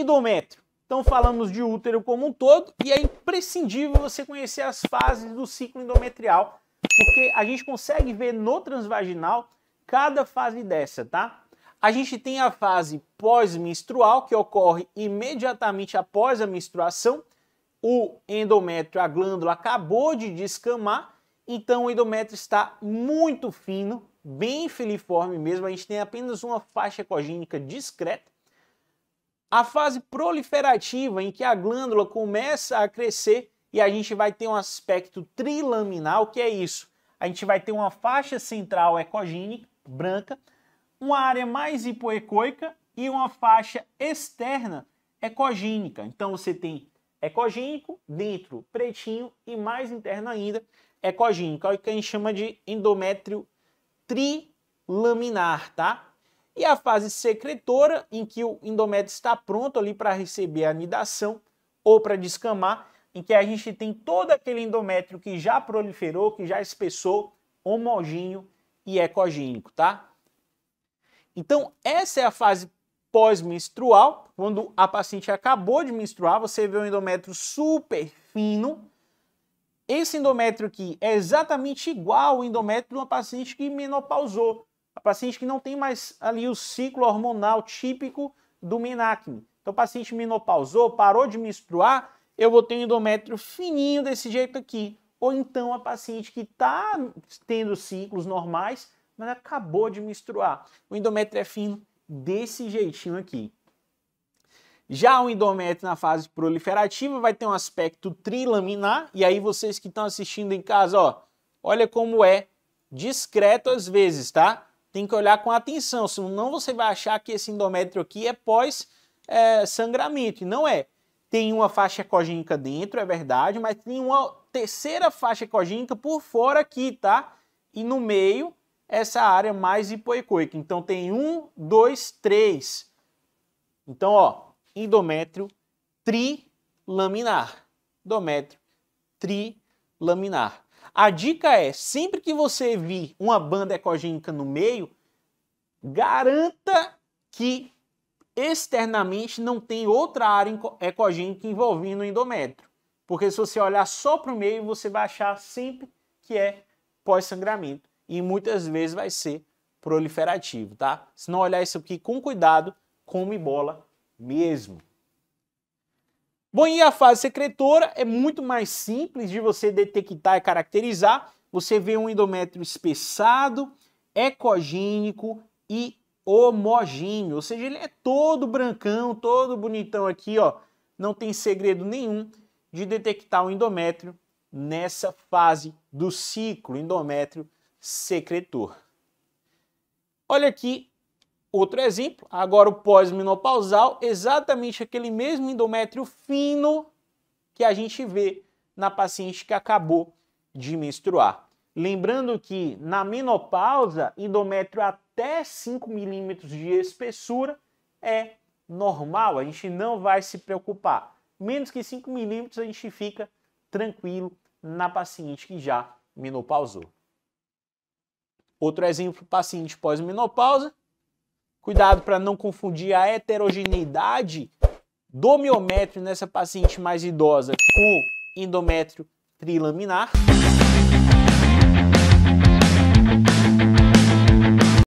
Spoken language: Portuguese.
endométrio. Então falamos de útero como um todo e é imprescindível você conhecer as fases do ciclo endometrial, porque a gente consegue ver no transvaginal cada fase dessa, tá? A gente tem a fase pós-menstrual, que ocorre imediatamente após a menstruação. O endométrio, a glândula, acabou de descamar, então o endométrio está muito fino, bem filiforme mesmo. A gente tem apenas uma faixa ecogênica discreta a fase proliferativa, em que a glândula começa a crescer e a gente vai ter um aspecto trilaminal, que é isso. A gente vai ter uma faixa central ecogênica, branca, uma área mais hipoecoica e uma faixa externa ecogênica. Então você tem ecogênico, dentro pretinho e mais interno ainda ecogênico, é o que a gente chama de endométrio trilaminar, tá? E a fase secretora, em que o endométrio está pronto ali para receber a anidação ou para descamar, em que a gente tem todo aquele endométrio que já proliferou, que já espessou, homogênio e ecogênico, tá? Então, essa é a fase pós-menstrual, quando a paciente acabou de menstruar, você vê um endométrio super fino. Esse endométrio aqui é exatamente igual ao endométrio de uma paciente que menopausou a paciente que não tem mais ali o ciclo hormonal típico do menacme. Então, paciente menopausou, parou de menstruar, eu vou ter um endométrio fininho desse jeito aqui. Ou então a paciente que está tendo ciclos normais, mas acabou de menstruar. O endométrio é fino desse jeitinho aqui. Já o endométrio na fase proliferativa vai ter um aspecto trilaminar, e aí vocês que estão assistindo em casa, ó, olha como é discreto às vezes, tá? Tem que olhar com atenção, senão você vai achar que esse endométrio aqui é pós-sangramento, é, e não é. Tem uma faixa cogênica dentro, é verdade, mas tem uma terceira faixa cogênica por fora aqui, tá? E no meio, essa área mais hipoecoica. Então tem um, dois, três. Então, ó, endométrio trilaminar. Endométrio trilaminar. A dica é, sempre que você vir uma banda ecogênica no meio, garanta que externamente não tem outra área ecogênica envolvendo o endométrio. Porque se você olhar só para o meio, você vai achar sempre que é pós-sangramento. E muitas vezes vai ser proliferativo, tá? Se não olhar isso aqui com cuidado, come bola mesmo. Bom, e a fase secretora é muito mais simples de você detectar e caracterizar. Você vê um endométrio espessado, ecogênico e homogêneo, ou seja, ele é todo brancão, todo bonitão aqui, ó. Não tem segredo nenhum de detectar o endométrio nessa fase do ciclo endométrio secretor. Olha aqui Outro exemplo, agora o pós-menopausal, exatamente aquele mesmo endométrio fino que a gente vê na paciente que acabou de menstruar. Lembrando que na menopausa, endométrio até 5 milímetros de espessura é normal, a gente não vai se preocupar. Menos que 5 milímetros a gente fica tranquilo na paciente que já menopausou. Outro exemplo, paciente pós-menopausa, Cuidado para não confundir a heterogeneidade do miométrio nessa paciente mais idosa com endométrio trilaminar.